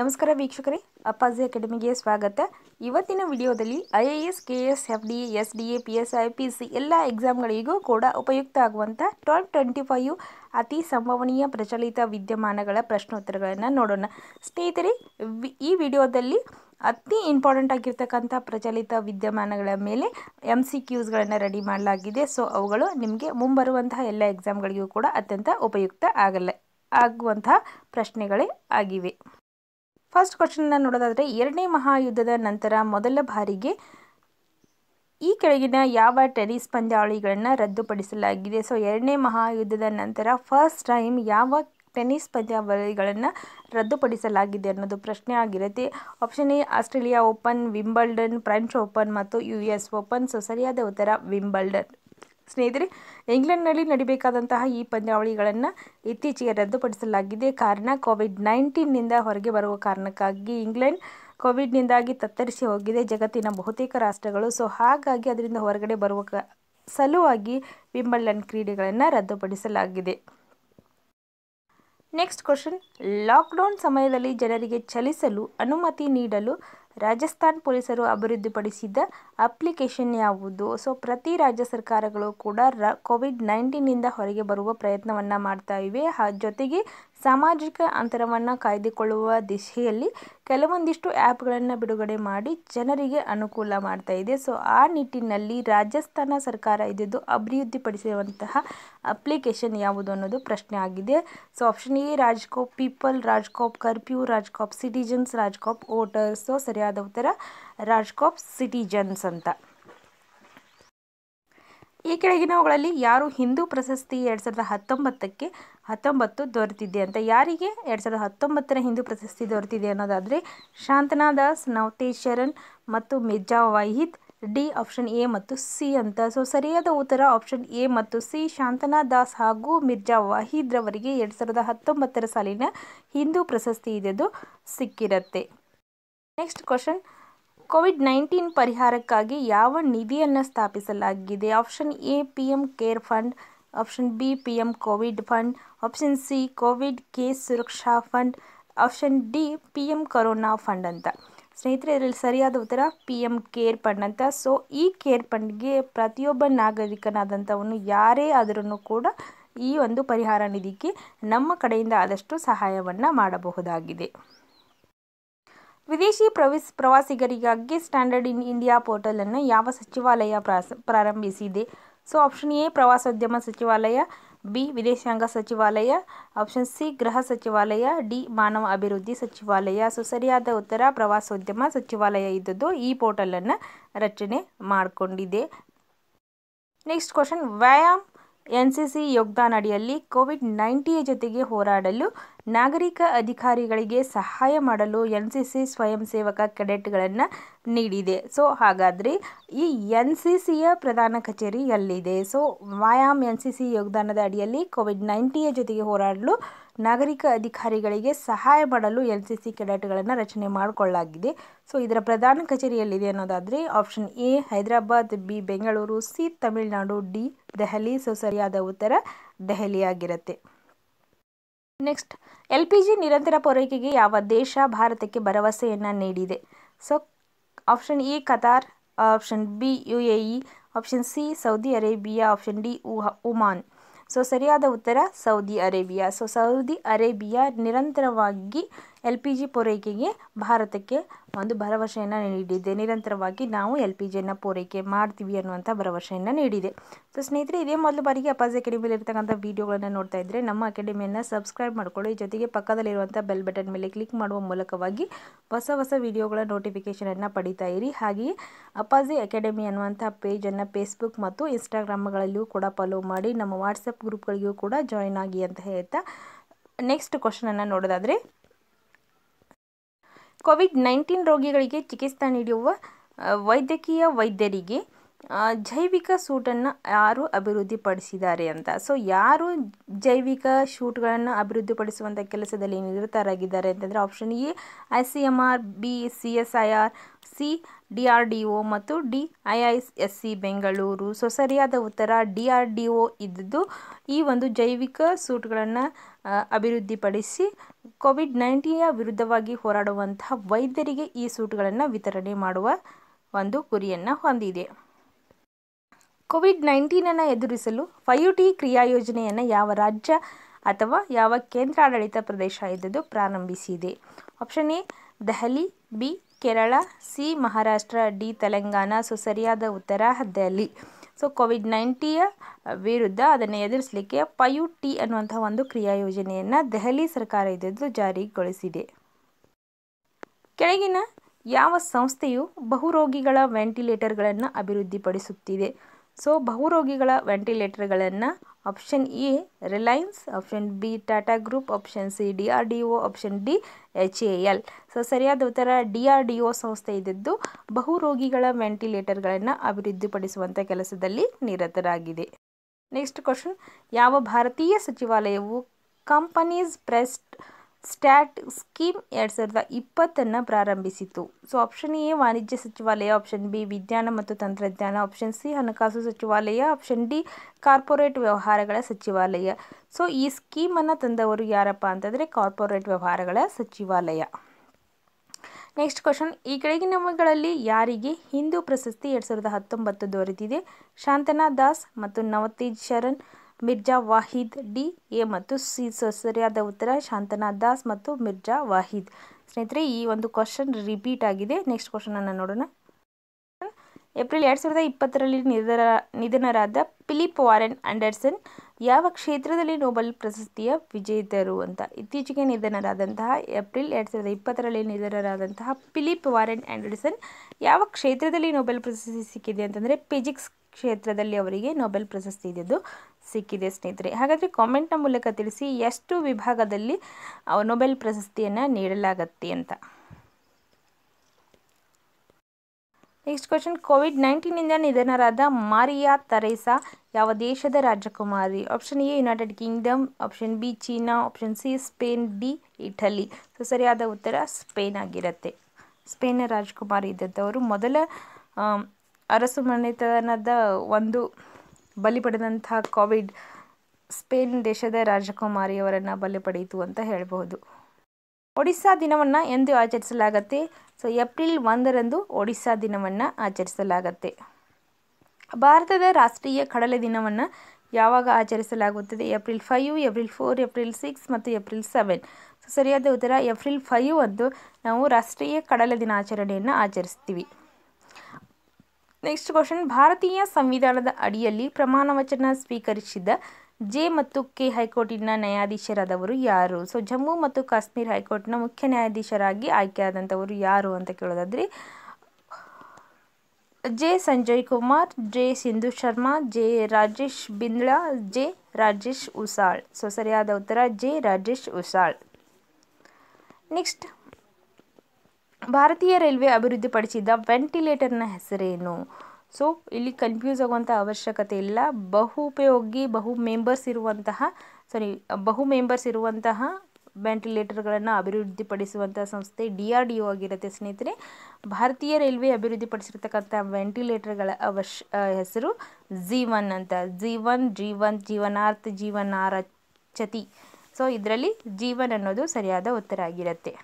ನಮಸ್ಕಾರ ವೀಕ್ಷಕರೇ ಅಪ್ಪಾಜಿ ಅಕಾಡೆಮಿಗೆ ಸ್ವಾಗತ ಇವತ್ತಿನ ವಿಡಿಯೋದಲ್ಲಿ I A S K S F D S D A P S I P C ಎಲ್ಲ ಎಕ್ಸಾಮ್ಗಳಿಗೂ ಕೂಡ ಉಪಯುಕ್ತ ಆಗುವಂಥ ಟಾಪ್ ಟ್ವೆಂಟಿ ಫೈವ್ ಅತಿ ಸಂಭವನೀಯ ಪ್ರಚಲಿತ ವಿದ್ಯಮಾನಗಳ ಪ್ರಶ್ನೋತ್ತರಗಳನ್ನು ನೋಡೋಣ ಸ್ನೇಹಿತರೆ ಈ ವಿಡಿಯೋದಲ್ಲಿ ಅತಿ ಇಂಪಾರ್ಟೆಂಟ್ ಆಗಿರ್ತಕ್ಕಂಥ ಪ್ರಚಲಿತ ವಿದ್ಯಮಾನಗಳ ಮೇಲೆ ಎಮ್ ಸಿ ಕ್ಯೂಸ್ಗಳನ್ನು ರೆಡಿ ಮಾಡಲಾಗಿದೆ ಸೊ ಅವುಗಳು ನಿಮಗೆ ಮುಂಬರುವಂತಹ ಎಲ್ಲ ಎಕ್ಸಾಮ್ಗಳಿಗೂ ಕೂಡ ಅತ್ಯಂತ ಉಪಯುಕ್ತ ಆಗಲ್ಲ ಆಗುವಂತಹ ಪ್ರಶ್ನೆಗಳೇ ಆಗಿವೆ ಫಸ್ಟ್ ಕ್ವಶನ್ನ ನೋಡೋದಾದರೆ ಎರಡನೇ ಮಹಾಯುದ್ಧದ ನಂತರ ಮೊದಲ ಬಾರಿಗೆ ಈ ಕೆಳಗಿನ ಯಾವ ಟೆನಿಸ್ ಪಂದ್ಯಾವಳಿಗಳನ್ನು ರದ್ದುಪಡಿಸಲಾಗಿದೆ ಸೊ ಎರಡನೇ ಮಹಾಯುದ್ಧದ ನಂತರ ಫಸ್ಟ್ ಟೈಮ್ ಯಾವ ಟೆನಿಸ್ ಪಂದ್ಯಾವಳಿಗಳನ್ನು ರದ್ದುಪಡಿಸಲಾಗಿದೆ ಅನ್ನೋದು ಪ್ರಶ್ನೆ ಆಗಿರುತ್ತೆ option A Australia Open Wimbledon French Open ಮತ್ತು ಯು ಎಸ್ ಓಪನ್ ಸೊ ಸರಿಯಾದ ಉತ್ತರ ವಿಂಬಲ್ಡನ್ ಸ್ನೇಹಿತರೆ ಇಂಗ್ಲೆಂಡ್ನಲ್ಲಿ ನಡಿಬೇಕಾದಂತಹ ಈ ಪಂದ್ಯಾವಳಿಗಳನ್ನು ಇತ್ತೀಚೆಗೆ ರದ್ದುಪಡಿಸಲಾಗಿದೆ ಕಾರಣ ಕೋವಿಡ್ ನೈನ್ಟೀನ್ನಿಂದ ಹೊರಗೆ ಬರುವ ಕಾರಣಕ್ಕಾಗಿ ಇಂಗ್ಲೆಂಡ್ ಕೋವಿಡ್ನಿಂದಾಗಿ ತತ್ತರಿಸಿ ಹೋಗಿದೆ ಜಗತ್ತಿನ ಬಹುತೇಕ ರಾಷ್ಟ್ರಗಳು ಸೊ ಹಾಗಾಗಿ ಅದರಿಂದ ಹೊರಗಡೆ ಬರುವ ಸಲುವಾಗಿ ವಿಂಬಲ್ಡನ್ ಕ್ರೀಡೆಗಳನ್ನು ರದ್ದುಪಡಿಸಲಾಗಿದೆ ನೆಕ್ಸ್ಟ್ ಕ್ವಶನ್ ಲಾಕ್ಡೌನ್ ಸಮಯದಲ್ಲಿ ಜನರಿಗೆ ಚಲಿಸಲು ಅನುಮತಿ ನೀಡಲು ರಾಜಸ್ಥಾನ್ ಪೊಲೀಸರು ಅಭಿವೃದ್ಧಿಪಡಿಸಿದ ಅಪ್ಲಿಕೇಶನ್ ಯಾವುದು ಸೊ ಪ್ರತಿ ರಾಜ್ಯ ಸರ್ಕಾರಗಳು ಕೂಡ ರ ಕೋವಿಡ್ ನೈನ್ಟೀನಿಂದ ಹೊರಗೆ ಬರುವ ಪ್ರಯತ್ನವನ್ನು ಮಾಡ್ತಾ ಇವೆ ಜೊತೆಗೆ ಸಾಮಾಜಿಕ ಅಂತರವನ್ನು ಕಾಯ್ದುಕೊಳ್ಳುವ ದಿಶೆಯಲ್ಲಿ ಕೆಲವೊಂದಿಷ್ಟು ಆ್ಯಪ್ಗಳನ್ನು ಬಿಡುಗಡೆ ಮಾಡಿ ಜನರಿಗೆ ಅನುಕೂಲ ಮಾಡ್ತಾ ಇದೆ ಸೊ ಆ ನಿಟ್ಟಿನಲ್ಲಿ ರಾಜಸ್ಥಾನ ಸರ್ಕಾರ ಇದ್ದಿದ್ದು ಅಭಿವೃದ್ಧಿಪಡಿಸಿರುವಂತಹ ಅಪ್ಲಿಕೇಶನ್ ಯಾವುದು ಅನ್ನೋದು ಪ್ರಶ್ನೆ ಆಗಿದೆ so option A RajCop people RajCop curfew RajCop citizens RajCop voters so ಸರಿಯಾದ ಉತ್ತರ ರಾಜ್ಕಾಪ್ ಸಿಟಿಜನ್ಸ್ ಅಂತ ಈ ಕೆಳಗಿನವುಗಳಲ್ಲಿ ಯಾರು ಹಿಂದೂ ಪ್ರಶಸ್ತಿ ಎರಡು ಸಾವಿರದ ಹತ್ತೊಂಬತ್ತಕ್ಕೆ ಹತ್ತೊಂಬತ್ತು ದೊರೆತಿದೆ ಅಂತ ಯಾರಿಗೆ ಎರಡು ಸಾವಿರದ ಹತ್ತೊಂಬತ್ತರ ಹಿಂದೂ ಪ್ರಶಸ್ತಿ ದೊರೆತಿದೆ ಅನ್ನೋದಾದರೆ ಶಾಂತನಾ ದಾಸ್ ನವತೇಶ್ ಶರಣ್ ಮತ್ತು Mirza Wahid D option A ಮತ್ತು ಸಿ ಅಂತ ಸೊ ಸರಿಯಾದ ಉತ್ತರ ಆಪ್ಷನ್ ಎ ಮತ್ತು ಸಿ ಶಾಂತನಾ ದಾಸ್ ಹಾಗೂ ಮಿರ್ಜಾ ವಾಹಿದ್ರವರಿಗೆ ಎರಡು ಸಾವಿರದ ಹತ್ತೊಂಬತ್ತರ ಸಾಲಿನ ಹಿಂದೂ ಪ್ರಶಸ್ತಿ ಇದೆದು ಸಿಕ್ಕಿರುತ್ತೆ ನೆಕ್ಸ್ಟ್ ಕ್ವಶನ್ ಕೋವಿಡ್ ನೈನ್ಟೀನ್ ಪರಿಹಾರಕ್ಕಾಗಿ ಯಾವ ನಿಧಿಯನ್ನು ಸ್ಥಾಪಿಸಲಾಗಿದೆ option A P M care fund option B P M covid fund option C covid case Suraksha fund option D P M corona fund ಅಂತ ಸ್ನೇಹಿತರೆ ಇದರಲ್ಲಿ ಸರಿಯಾದ ಉತ್ತರ ಪಿ ಎಂ ಕೇರ್ ಫಂಡ್ ಅಂತ ಸೊ ಈ ಕೇರ್ ಫಂಡ್ಗೆ ಪ್ರತಿಯೊಬ್ಬ ನಾಗರಿಕನಾದಂಥವನು ಯಾರೇ ಆದರೂ ಕೂಡ ಈ ಒಂದು ಪರಿಹಾರ ನಿಧಿಗೆ ನಮ್ಮ ಕಡೆಯಿಂದ ಆದಷ್ಟು ಸಹಾಯವನ್ನು ಮಾಡಬಹುದಾಗಿದೆ ವಿದೇಶಿ ಪ್ರವೇಶ ಪ್ರವಾಸಿಗರಿಗಾಗಿ ಸ್ಟ್ಯಾಂಡರ್ಡ್ ಇನ್ ಇಂಡಿಯಾ ಪೋರ್ಟಲನ್ನು ಯಾವ ಸಚಿವಾಲಯ ಪ್ರಾರಂಭಿಸಿದೆ ಸೊ ಆಪ್ಷನ್ ಎ ಪ್ರವಾಸೋದ್ಯಮ ಸಚಿವಾಲಯ ಬಿ ವಿದೇಶಾಂಗ ಸಚಿವಾಲಯ ಆಪ್ಷನ್ ಸಿ ಗೃಹ ಸಚಿವಾಲಯ ಡಿ ಮಾನವ ಅಭಿವೃದ್ಧಿ ಸಚಿವಾಲಯ ಸೊ ಸರಿಯಾದ ಉತ್ತರ ಪ್ರವಾಸೋದ್ಯಮ ಸಚಿವಾಲಯ ಇದ್ದದ್ದು ಈ ಪೋರ್ಟಲನ್ನು ರಚನೆ ಮಾಡಿಕೊಂಡಿದೆ next question Vyayam N C C Yogdan ಅಡಿಯಲ್ಲಿ ಕೋವಿಡ್ ನೈಂಟಿಯ ಜೊತೆಗೆ ಹೋರಾಡಲು ನಾಗರಿಕ ಅಧಿಕಾರಿಗಳಿಗೆ ಸಹಾಯ ಮಾಡಲು ಎನ್ ಸಿ ಸಿ ಸ್ವಯಂ ಸೇವಕ ಕೆಡೆಟ್ಗಳನ್ನು ನೀಡಿದೆ ಸೊ ಹಾಗಾದರೆ ಈ ಎನ್ ಸಿ ಸಿಯ ಪ್ರಧಾನ ಕಚೇರಿ ಎಲ್ಲಿದೆ so Vyayam N C C ಯೋಗದಾನದ ಅಡಿಯಲ್ಲಿ ಕೋವಿಡ್ ನೈನ್ಟಿಯ ಜೊತೆಗೆ ಹೋರಾಡಲು ನಾಗರಿಕ ಅಧಿಕಾರಿಗಳಿಗೆ ಸಹಾಯ ಮಾಡಲು ಎನ್ ಸಿ ಸಿ ಕೆಡೆಟ್ಗಳನ್ನು ರಚನೆ ಮಾಡಿಕೊಳ್ಳಲಾಗಿದೆ ಸೊ ಇದರ ಪ್ರಧಾನ ಕಚೇರಿ ಎಲ್ಲಿದೆ ಅನ್ನೋದಾದರೆ option A Hyderabad B Bengaluru C Tamil Nadu D Delhi so ಸರಿಯಾದ ಉತ್ತರ ದೆಹಲಿಯಾಗಿರುತ್ತೆ ನೆಕ್ಸ್ಟ್ ಎಲ್ ಪಿ ಜಿ ನಿರಂತರ ಪೂರೈಕೆಗೆ ಯಾವ ದೇಶ ಭಾರತಕ್ಕೆ ಭರವಸೆಯನ್ನು ನೀಡಿದೆ so option E Qatar option B U A E option C Saudi Arabia option D Oman so ಸರಿಯಾದ ಉತ್ತರ Saudi Arabia so Saudi Arabia ನಿರಂತರವಾಗಿ ಎಲ್ ಪಿ ಜಿ ಪೂರೈಕೆಗೆ ಭಾರತಕ್ಕೆ ಒಂದು ಭರವಸೆಯನ್ನು ನೀಡಿದೆ ನಿರಂತರವಾಗಿ ನಾವು ಎಲ್ ಪಿ ಜಿಯನ್ನು ಪೂರೈಕೆ ಮಾಡ್ತೀವಿ ಅನ್ನುವಂಥ ಭರವಸೆಯನ್ನು ನೀಡಿದೆ ಸೊ ಸ್ನೇಹಿತರೆ ಇದೇ ಮೊದಲು ಬಾರಿಗೆ ಅಪಾಜ್ ಇರ್ತಕ್ಕಂಥ ವೀಡಿಯೋಗಳನ್ನು ನೋಡ್ತಾ ಇದ್ದರೆ ನಮ್ಮ ಅಕಾಡೆಮಿಯನ್ನು ಸಬ್ಸ್ಕ್ರೈಬ್ ಮಾಡ್ಕೊಳ್ಳಿ ಜೊತೆಗೆ ಪಕ್ಕದಲ್ಲಿರುವಂಥ ಬೆಲ್ ಬಟನ್ ಮೇಲೆ ಕ್ಲಿಕ್ ಮಾಡುವ ಮೂಲಕವಾಗಿ ಹೊಸ ಹೊಸ ವೀಡಿಯೋಗಳ ನೋಟಿಫಿಕೇಷನನ್ನು ಪಡಿತಾ ಇರಿ ಹಾಗೆಯೇ ಅಪಾಜಿ ಅಕಾಡೆಮಿ ಅನ್ನುವಂಥ ಪೇಜನ್ನು ಫೇಸ್ಬುಕ್ ಮತ್ತು ಇನ್ಸ್ಟಾಗ್ರಾಮ್ಗಳಲ್ಲಿಯೂ ಕೂಡ ಫಾಲೋ ಮಾಡಿ ನಮ್ಮ ವಾಟ್ಸಪ್ ಗ್ರೂಪ್ಗಳಿಗೂ ಕೂಡ ಜಾಯ್ನ್ ಆಗಿ ಅಂತ ಹೇಳ್ತಾ ನೆಕ್ಸ್ಟ್ ಕ್ವಶನನ್ನು ನೋಡೋದಾದರೆ ಕೋವಿಡ್ ನೈನ್ಟೀನ್ ರೋಗಿಗಳಿಗೆ ಚಿಕಿತ್ಸೆ ನೀಡುವ ವೈದ್ಯಕೀಯ ವೈದ್ಯರಿಗೆ ಜೈವಿಕ ಸೂಟನ್ನು ಯಾರು ಅಭಿವೃದ್ಧಿಪಡಿಸಿದ್ದಾರೆ ಅಂತ ಸೊ ಯಾರು ಜೈವಿಕ ಶೂಟ್ಗಳನ್ನು ಅಭಿವೃದ್ಧಿಪಡಿಸುವಂಥ ಕೆಲಸದಲ್ಲಿ ನಿರತರಾಗಿದ್ದಾರೆ ಅಂತಂದರೆ option A I C M R B C S I R C D R D O ಮತ್ತು D I I S C Bengaluru so ಸರಿಯಾದ ಉತ್ತರ ಡಿ ಆರ್ ಡಿ ಒ ಇದ್ದದ್ದು ಈ ಒಂದು ಜೈವಿಕ ಸೂಟ್ಗಳನ್ನು ಅಭಿವೃದ್ಧಿಪಡಿಸಿ ಕೋವಿಡ್ ನೈನ್ಟೀನ ವಿರುದ್ಧವಾಗಿ ಹೋರಾಡುವಂತಹ ವೈದ್ಯರಿಗೆ ಈ ಸೂಟ್ಗಳನ್ನು ವಿತರಣೆ ಮಾಡುವ ಒಂದು ಗುರಿಯನ್ನು ಹೊಂದಿದೆ ಕೋವಿಡ್ ನೈನ್ಟೀನನ್ನು ಎದುರಿಸಲು ಫೈವ್ ಟಿ ಕ್ರಿಯಾ ಯೋಜನೆಯನ್ನು ಯಾವ ರಾಜ್ಯ ಅಥವಾ ಯಾವ ಕೇಂದ್ರಾಡಳಿತ ಪ್ರದೇಶ ಇದ್ದದ್ದು ಪ್ರಾರಂಭಿಸಿದೆ option A Delhi B Kerala C Maharashtra D Telangana so ಸರಿಯಾದ ಉತ್ತರ ದೆಹಲಿ ಸೊ ಕೋವಿಡ್ ನೈನ್ಟಿಯ ವಿರುದ್ಧ ಅದನ್ನು ಎದುರಿಸಲಿಕ್ಕೆ ಪಯು ಟಿ ಅನ್ನುವಂಥ ಒಂದು ಕ್ರಿಯಾ ಯೋಜನೆಯನ್ನು ದೆಹಲಿ ಸರ್ಕಾರ ಇದ್ದದ್ದು ಜಾರಿಗೊಳಿಸಿದೆ ಕೆಳಗಿನ ಯಾವ ಸಂಸ್ಥೆಯು ಬಹುರೋಗಿಗಳ ವೆಂಟಿಲೇಟರ್ಗಳನ್ನು ಅಭಿವೃದ್ಧಿಪಡಿಸುತ್ತಿದೆ ಸೊ ಬಹುರೋಗಿಗಳ ವೆಂಟಿಲೇಟರ್ಗಳನ್ನು option A Reliance option B Tata group option C D R D O option D H A L so ಸರಿಯಾದ ಉತ್ತರ ಡಿ ಆರ್ ಡಿ ಒ ಸಂಸ್ಥೆ ಇದ್ದಿದ್ದು ಬಹುರೋಗಿಗಳ ವೆಂಟಿಲೇಟರ್ಗಳನ್ನು ಅಭಿವೃದ್ಧಿಪಡಿಸುವಂಥ ಕೆಲಸದಲ್ಲಿ ನಿರತರಾಗಿದೆ ನೆಕ್ಸ್ಟ್ ಕ್ವಶನ್ ಯಾವ ಭಾರತೀಯ ಸಚಿವಾಲಯವು ಕಂಪನೀಸ್ ಪ್ರೆಸ್ಟ್ ಸ್ಟ್ಯಾಟ್ ಸ್ಕೀಮ್ ಎರಡು ಸಾವಿರದ ಇಪ್ಪತ್ತನ್ನು ಪ್ರಾರಂಭಿಸಿತು ಸೊ ಆಪ್ಷನ್ ಎ ವಾಣಿಜ್ಯ ಸಚಿವಾಲಯ ಆಪ್ಷನ್ ಬಿ ವಿಜ್ಞಾನ ಮತ್ತು ತಂತ್ರಜ್ಞಾನ ಆಪ್ಷನ್ ಸಿ ಹಣಕಾಸು ಸಚಿವಾಲಯ ಆಪ್ಷನ್ ಡಿ ಕಾರ್ಪೊರೇಟ್ ವ್ಯವಹಾರಗಳ ಸಚಿವಾಲಯ ಸೊ ಈ ಸ್ಕೀಮನ್ನು ತಂದವರು ಯಾರಪ್ಪ ಅಂತಂದರೆ ಕಾರ್ಪೊರೇಟ್ ವ್ಯವಹಾರಗಳ ಸಚಿವಾಲಯ ನೆಕ್ಸ್ಟ್ ಕ್ವಶನ್ ಈ ಕೆಳಗಿನವುಗಳಲ್ಲಿ ಯಾರಿಗೆ ಹಿಂದೂ ಪ್ರಶಸ್ತಿ ಎರಡು ಸಾವಿರದ ಹತ್ತೊಂಬತ್ತು ದೊರೆತಿದೆ ಶಾಂತನಾ ದಾಸ್ ಮತ್ತು ನವತೇಜ್ ಶರಣ್ ಮಿರ್ಜಾ ವಾಹಿದ್ ಡಿ ಎ ಮತ್ತು ಸಿ ಸರಿಯಾದ ಉತ್ತರ ಶಾಂತನಾ ದಾಸ್ ಮತ್ತು ಮಿರ್ಜಾ ವಾಹಿದ್ ಸ್ನೇಹಿತರೆ ಈ ಒಂದು ಕ್ವಶನ್ ರಿಪೀಟ್ ಆಗಿದೆ ನೆಕ್ಸ್ಟ್ ಕ್ವಶನನ್ನು ನೋಡೋಣ ಏಪ್ರಿಲ್ ಎರಡು ಸಾವಿರದ ಇಪ್ಪತ್ತರಲ್ಲಿ ನಿಧರ ನಿಧನರಾದ ಫಿಲಿಪ್ ವಾರೆನ್ ಆಂಡರ್ಸನ್ ಯಾವ ಕ್ಷೇತ್ರದಲ್ಲಿ ನೋಬೆಲ್ ಪ್ರಶಸ್ತಿಯ ವಿಜೇತರು ಅಂತ ಇತ್ತೀಚೆಗೆ ನಿಧನರಾದಂತಹ ಏಪ್ರಿಲ್ ಎರಡು ಸಾವಿರದ ಇಪ್ಪತ್ತರಲ್ಲಿ ನಿಧನರಾದಂತಹ ಫಿಲಿಪ್ ವಾರೆನ್ ಆ್ಯಂಡರ್ಸನ್ ಯಾವ ಕ್ಷೇತ್ರದಲ್ಲಿ ನೋಬೆಲ್ ಪ್ರಶಸ್ತಿ ಸಿಕ್ಕಿದೆ ಅಂತಂದರೆ ಫಿಜಿಕ್ಸ್ ಕ್ಷೇತ್ರದಲ್ಲಿ ಅವರಿಗೆ ನೋಬೆಲ್ ಪ್ರಶಸ್ತಿ ಇದ್ದದ್ದು ಸಿಕ್ಕಿದೆ ಸ್ನೇಹಿತರೆ ಹಾಗಾದರೆ ಕಾಮೆಂಟ್ನ ಮೂಲಕ ತಿಳಿಸಿ ಎಷ್ಟು ವಿಭಾಗದಲ್ಲಿ ನೊಬೆಲ್ ಪ್ರಶಸ್ತಿಯನ್ನು ನೀಡಲಾಗತ್ತೆ ಅಂತ ನೆಕ್ಸ್ಟ್ ಕ್ವಶನ್ ಕೋವಿಡ್ ನೈನ್ಟೀನಿಂದ ನಿಧನರಾದ ಮಾರಿಯಾ ತರೇಸಾ ಯಾವ ದೇಶದ ರಾಜಕುಮಾರಿ option A United Kingdom option B China option C Spain D Italy so ಸರಿಯಾದ ಉತ್ತರ ಸ್ಪೇನ್ ಆಗಿರುತ್ತೆ ಸ್ಪೇನ್ನ ರಾಜಕುಮಾರಿ ಇದ್ದಂಥವರು ಮೊದಲ ಅರಸುಮನೆತನದ ಒಂದು ಬಲಿ ಪಡೆದಂತಹ ಕೋವಿಡ್ ಸ್ಪೇನ್ ದೇಶದ ರಾಜಕುಮಾರಿಯವರನ್ನು ಬಲಿ ಪಡೆಯಿತು ಅಂತ ಹೇಳಬಹುದು ಒಡಿಶಾ ದಿನವನ್ನು ಎಂದು ಆಚರಿಸಲಾಗತ್ತೆ ಸೊ ಏಪ್ರಿಲ್ ಒಂದರಂದು ಒಡಿಶಾ ದಿನವನ್ನು ಆಚರಿಸಲಾಗತ್ತೆ ಭಾರತದ ರಾಷ್ಟ್ರೀಯ ಕಡಲೆ ದಿನವನ್ನು ಯಾವಾಗ ಆಚರಿಸಲಾಗುತ್ತದೆ April five April four April six ಮತ್ತು ಏಪ್ರಿಲ್ ಸೆವೆನ್ ಸರಿಯಾದ ಉತ್ತರ ಏಪ್ರಿಲ್ ಫೈವ್ ಅಂದು ನಾವು ರಾಷ್ಟ್ರೀಯ ಕಡಲೆ ದಿನಾಚರಣೆಯನ್ನು ಆಚರಿಸ್ತೀವಿ ನೆಕ್ಸ್ಟ್ ಕ್ವಶನ್ ಭಾರತೀಯ ಸಂವಿಧಾನದ ಅಡಿಯಲ್ಲಿ ಪ್ರಮಾಣ ವಚನ ಸ್ವೀಕರಿಸಿದ ಜೆ ಮತ್ತು ಕೆ ಹೈಕೋರ್ಟಿನ ನ್ಯಾಯಾಧೀಶರಾದವರು ಯಾರು ಸೊ ಜಮ್ಮು ಮತ್ತು ಕಾಶ್ಮೀರ್ ಹೈಕೋರ್ಟ್ನ ಮುಖ್ಯ ನ್ಯಾಯಾಧೀಶರಾಗಿ ಆಯ್ಕೆಯಾದಂಥವರು ಯಾರು ಅಂತ ಕೇಳೋದಾದ್ರೆ J Sanjay Kumar J Sindhu Sharma J Rajesh Bindal J Rajesh Usal so ಸರಿಯಾದ ಉತ್ತರ ಜೆ ರಾಜೇಶ್ ಉಸಾಳ್ ನೆಕ್ಸ್ಟ್ ಭಾರತೀಯ ರೈಲ್ವೆ ಅಭಿವೃದ್ಧಿಪಡಿಸಿದ ವೆಂಟಿಲೇಟರ್ನ ಹೆಸರೇನು ಸೊ ಇಲ್ಲಿ ಕನ್ಫ್ಯೂಸ್ ಆಗುವಂಥ ಅವಶ್ಯಕತೆ ಇಲ್ಲ ಬಹು ಉಪಯೋಗಿ ಬಹು ಮೆಂಬರ್ಸ್ ಇರುವಂತಹ ಸಾರಿ ಬಹು ಮೆಂಬರ್ಸ್ ಇರುವಂತಹ ವೆಂಟಿಲೇಟರ್ಗಳನ್ನು ಅಭಿವೃದ್ಧಿಪಡಿಸುವಂಥ ಸಂಸ್ಥೆ ಡಿ ಆರ್ ಡಿ ಒ ಆಗಿರುತ್ತೆ ಸ್ನೇಹಿತರೆ ಭಾರತೀಯ ರೈಲ್ವೆ ಅಭಿವೃದ್ಧಿಪಡಿಸಿರ್ತಕ್ಕಂಥ ವೆಂಟಿಲೇಟರ್ಗಳ ಅವಶ್ಯ ಹೆಸರು ಜೀವನ್ ಅಂತ ಜೀವನ್ ಜೀವನ್ ಜೀವನಾರ್ಥ ಜೀವನಾರಚತಿ ಸೊ ಇದರಲ್ಲಿ ಜೀವನ್ ಅನ್ನೋದು ಸರಿಯಾದ ಉತ್ತರ ಆಗಿರುತ್ತೆ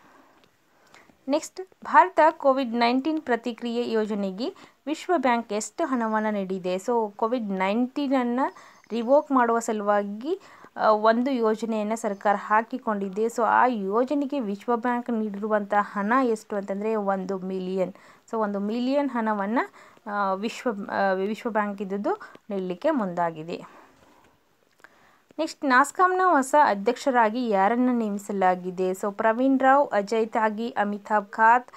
ನೆಕ್ಸ್ಟ್ ಭಾರತ ಕೋವಿಡ್ ನೈನ್ಟೀನ್ ಪ್ರತಿಕ್ರಿಯೆ ಯೋಜನೆಗೆ ವಿಶ್ವ ಬ್ಯಾಂಕ್ ಎಷ್ಟು ಹಣವನ್ನು ನೀಡಿದೆ ಸೊ ಕೋವಿಡ್ ನೈನ್ಟೀನನ್ನು ರಿವೋಕ್ ಮಾಡುವ ಸಲುವಾಗಿ ಒಂದು ಯೋಜನೆಯನ್ನು ಸರ್ಕಾರ ಹಾಕಿಕೊಂಡಿದೆ ಸೊ ಆ ಯೋಜನೆಗೆ ವಿಶ್ವ ಬ್ಯಾಂಕ್ ನೀಡಿರುವಂಥ ಹಣ ಎಷ್ಟು ಅಂತಂದರೆ ಒಂದು ಮಿಲಿಯನ್ ಸೊ ಒಂದು ಮಿಲಿಯನ್ ಹಣವನ್ನು ವಿಶ್ವ ವಿಶ್ವ ಬ್ಯಾಂಕ್ ಇದ್ದದ್ದು ನೀಡಲಿಕ್ಕೆ ಮುಂದಾಗಿದೆ ನೆಕ್ಸ್ಟ್ ನಾಸ್ಕಾಂನ ಹೊಸ ಅಧ್ಯಕ್ಷರಾಗಿ ಯಾರನ್ನು ನೇಮಿಸಲಾಗಿದೆ ಸೊ ಪ್ರವೀಣ್ ರಾವ್ ಅಜಯ್ ತಾಗಿ ಅಮಿತಾಬ್ ಖಾತ್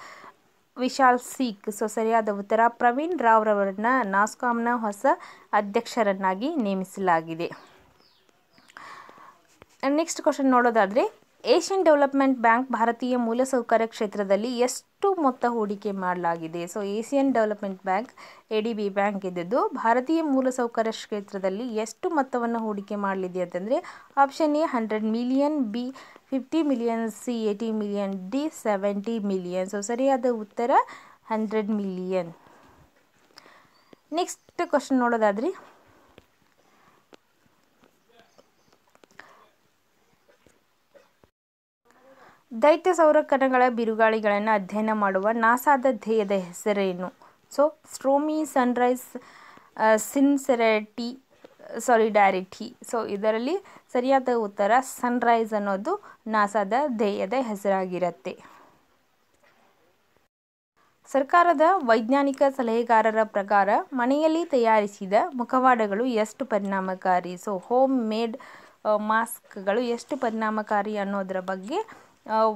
ವಿಶಾಲ್ ಸಿಖ್ ಸೊ ಸರಿಯಾದ ಉತ್ತರ ಪ್ರವೀಣ್ ರಾವ್ ರವರನ್ನ ನಾಸ್ಕಾಂನ ಹೊಸ ಅಧ್ಯಕ್ಷರನ್ನಾಗಿ ನೇಮಿಸಲಾಗಿದೆ ನೆಕ್ಸ್ಟ್ ಕ್ವಶನ್ ನೋಡೋದಾದರೆ ಏಷ್ಯನ್ ಡೆವಲಪ್ಮೆಂಟ್ ಬ್ಯಾಂಕ್ ಭಾರತೀಯ ಮೂಲಸೌಕರ್ಯ ಕ್ಷೇತ್ರದಲ್ಲಿ ಎಷ್ಟು ಮೊತ್ತ ಹೂಡಿಕೆ ಮಾಡಲಾಗಿದೆ so Asian development bank A D B bank ಇದ್ದದ್ದು ಭಾರತೀಯ ಮೂಲಸೌಕರ್ಯ ಕ್ಷೇತ್ರದಲ್ಲಿ ಎಷ್ಟು ಮೊತ್ತವನ್ನು ಹೂಡಿಕೆ ಮಾಡಲಿದೆ ಅಂತಂದರೆ option A hundred million B fifty million C eighty million D seventy million so ಸರಿಯಾದ ಉತ್ತರ ಹಂಡ್ರೆಡ್ ಮಿಲಿಯನ್ ನೆಕ್ಸ್ಟ್ ಕ್ವಶನ್ ನೋಡೋದಾದ್ರಿ ದೈತ್ಯ ಸೌರಕಣಗಳ ಬಿರುಗಾಳಿಗಳನ್ನು ಅಧ್ಯಯನ ಮಾಡುವ ನಾಸಾದ ಧ್ಯೇಯದ ಹೆಸರೇನು so stormy sunrise sincerity solidarity so ಇದರಲ್ಲಿ ಸರಿಯಾದ ಉತ್ತರ ಸನ್ರೈಸ್ ಅನ್ನೋದು ನಾಸಾದ ಧ್ಯೇಯದ ಹೆಸರಾಗಿರುತ್ತೆ ಸರ್ಕಾರದ ವೈಜ್ಞಾನಿಕ ಸಲಹೆಗಾರರ ಪ್ರಕಾರ ಮನೆಯಲ್ಲಿ ತಯಾರಿಸಿದ ಮುಖವಾಡಗಳು ಎಷ್ಟು ಪರಿಣಾಮಕಾರಿ ಸೊ ಹೋಮ್ ಮೇಡ್ ಮಾಸ್ಕ್ಗಳು ಎಷ್ಟು ಪರಿಣಾಮಕಾರಿ ಅನ್ನೋದರ ಬಗ್ಗೆ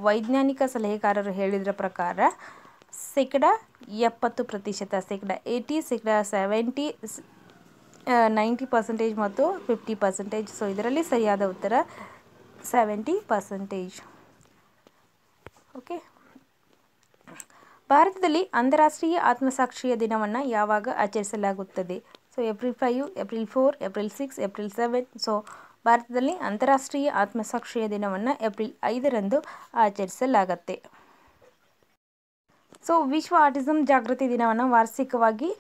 ವೈಜ್ಞಾನಿಕ ಸಲಹೆಗಾರರು ಹೇಳಿದ್ರ ಪ್ರಕಾರ ಶೇಕಡ ಎಪ್ಪತ್ತು ಪ್ರತಿಶತ ಶೇಕಡ ಏಯ್ಟಿ ಶೇಕಡ ಸೆವೆಂಟಿ ನೈಂಟಿ ಪರ್ಸೆಂಟೇಜ್ ಮತ್ತು ಫಿಫ್ಟಿ ಪರ್ಸೆಂಟೇಜ್ ಸೊ ಇದರಲ್ಲಿ ಸರಿಯಾದ ಉತ್ತರ ಸೆವೆಂಟಿ ಪರ್ಸೆಂಟೇಜ್ ಓಕೆ ಭಾರತದಲ್ಲಿ ಅಂತಾರಾಷ್ಟ್ರೀಯ ಆತ್ಮಸಾಕ್ಷಿಯ ದಿನವನ್ನು ಯಾವಾಗ ಆಚರಿಸಲಾಗುತ್ತದೆ so April five April four April six April seven so ಭಾರತದಲ್ಲಿ ಅಂತಾರಾಷ್ಟ್ರೀಯ ಆತ್ಮಸಾಕ್ಷಿಯ ದಿನವನ್ನು ಏಪ್ರಿಲ್ ಐದರಂದು ಆಚರಿಸಲಾಗತ್ತೆ ಸೊ ವಿಶ್ವ ಆಟಿಸಮ್ ಜಾಗೃತಿ ದಿನವನ್ನು ವಾರ್ಷಿಕವಾಗಿ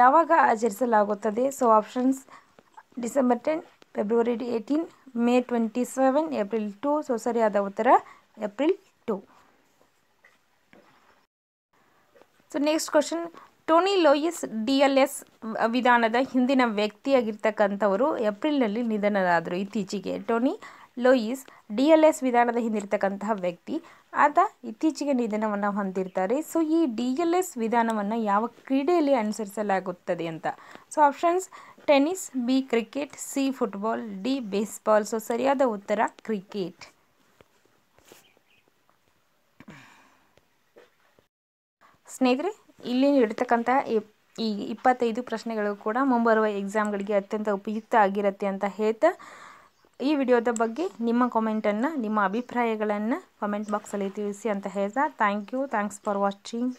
ಯಾವಾಗ ಆಚರಿಸಲಾಗುತ್ತದೆ so options December ten February eighteen May twenty seven April two so ಸರಿಯಾದ ಉತ್ತರ April two so next question Tony Lewis D L S ವಿಧಾನದ ಹಿಂದಿನ ವ್ಯಕ್ತಿಯಾಗಿರ್ತಕ್ಕಂಥವರು ಏಪ್ರಿಲ್ನಲ್ಲಿ ನಿಧನರಾದರು ಇತ್ತೀಚೆಗೆ Tony Lewis D L S ವಿಧಾನದ ಹಿಂದಿರ್ತಕ್ಕಂತಹ ವ್ಯಕ್ತಿ ಆತ ಇತ್ತೀಚೆಗೆ ನಿಧನವನ್ನು ಹೊಂದಿರ್ತಾರೆ ಸೊ ಈ ಡಿ ಎಲ್ ಎಸ್ ವಿಧಾನವನ್ನು ಯಾವ ಕ್ರೀಡೆಯಲ್ಲಿ ಅನುಸರಿಸಲಾಗುತ್ತದೆ ಅಂತ so options tennis B cricket C football D baseball so ಸರಿಯಾದ ಉತ್ತರ ಕ್ರಿಕೆಟ್ ಸ್ನೇಹಿತರೆ ಇಲ್ಲಿ ಇರ್ತಕ್ಕಂಥ ಈ ಇಪ್ಪತ್ತೈದು ಪ್ರಶ್ನೆಗಳು ಕೂಡ ಮುಂಬರುವ ಎಕ್ಸಾಮ್ಗಳಿಗೆ ಅತ್ಯಂತ ಉಪಯುಕ್ತ ಆಗಿರುತ್ತೆ ಅಂತ ಹೇಳ್ತಾ ಈ ವಿಡಿಯೋದ ಬಗ್ಗೆ ನಿಮ್ಮ ಕಾಮೆಂಟನ್ನು ನಿಮ್ಮ ಅಭಿಪ್ರಾಯಗಳನ್ನು ಕಮೆಂಟ್ ಬಾಕ್ಸಲ್ಲಿ ತಿಳಿಸಿ ಅಂತ ಹೇಳ್ತಾ thank you thanks for watching